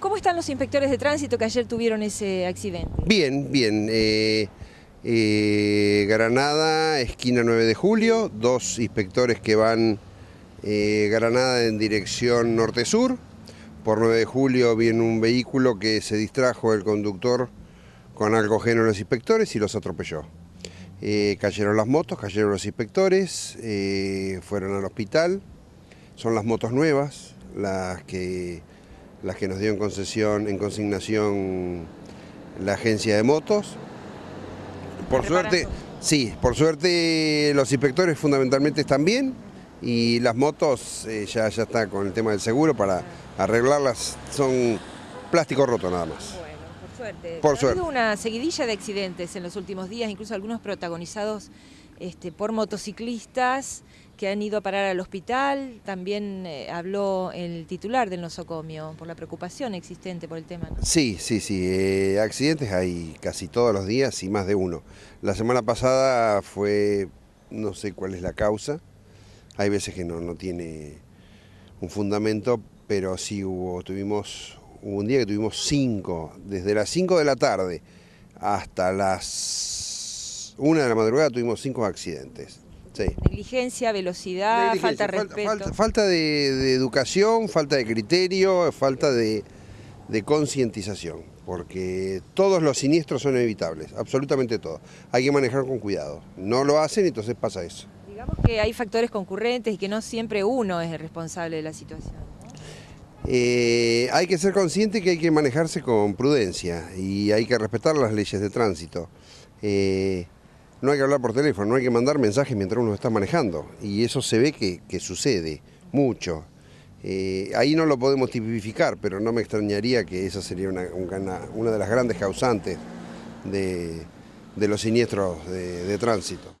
¿Cómo están los inspectores de tránsito que ayer tuvieron ese accidente? Bien, bien. Eh, eh, Granada, esquina 9 de julio, dos inspectores que van eh, Granada en dirección norte-sur. Por 9 de julio viene un vehículo que se distrajo el conductor con algo ajeno a los inspectores y los atropelló. cayeron las motos, cayeron los inspectores, fueron al hospital. Son las motos nuevas, las que las que nos dio en concesión, en consignación la agencia de motos. Por suerte, sí, por suerte los inspectores fundamentalmente están bien y las motos eh, ya, ya está con el tema del seguro para arreglarlas, son plástico roto nada más. Bueno, por suerte. ha habido una seguidilla de accidentes en los últimos días, incluso algunos protagonizados este, por motociclistas que han ido a parar al hospital. También eh, habló el titular del nosocomio por la preocupación existente por el tema. Sí, sí, sí. Eh, accidentes hay casi todos los días y más de uno. La semana pasada fue, no sé cuál es la causa. Hay veces que no, tiene un fundamento, pero sí hubo, tuvimos, un día que tuvimos cinco, desde las cinco de la tarde hasta las una de la madrugada tuvimos cinco accidentes. Sí. Negligencia, velocidad, falta de respeto. Falta, de, educación, falta de criterio, falta de, concientización, porque todos los siniestros son evitables, absolutamente todos. Hay que manejar con cuidado. No lo hacen, y entonces pasa eso. Digamos que hay factores concurrentes y que no siempre uno es el responsable de la situación. Eh, hay que ser consciente que hay que manejarse con prudencia y hay que respetar las leyes de tránsito. Eh, no hay que hablar por teléfono, no hay que mandar mensajes mientras uno está manejando. Y eso se ve que, sucede mucho. Eh, ahí no lo podemos tipificar, pero no me extrañaría que esa sería una, de las grandes causantes de, los siniestros de tránsito.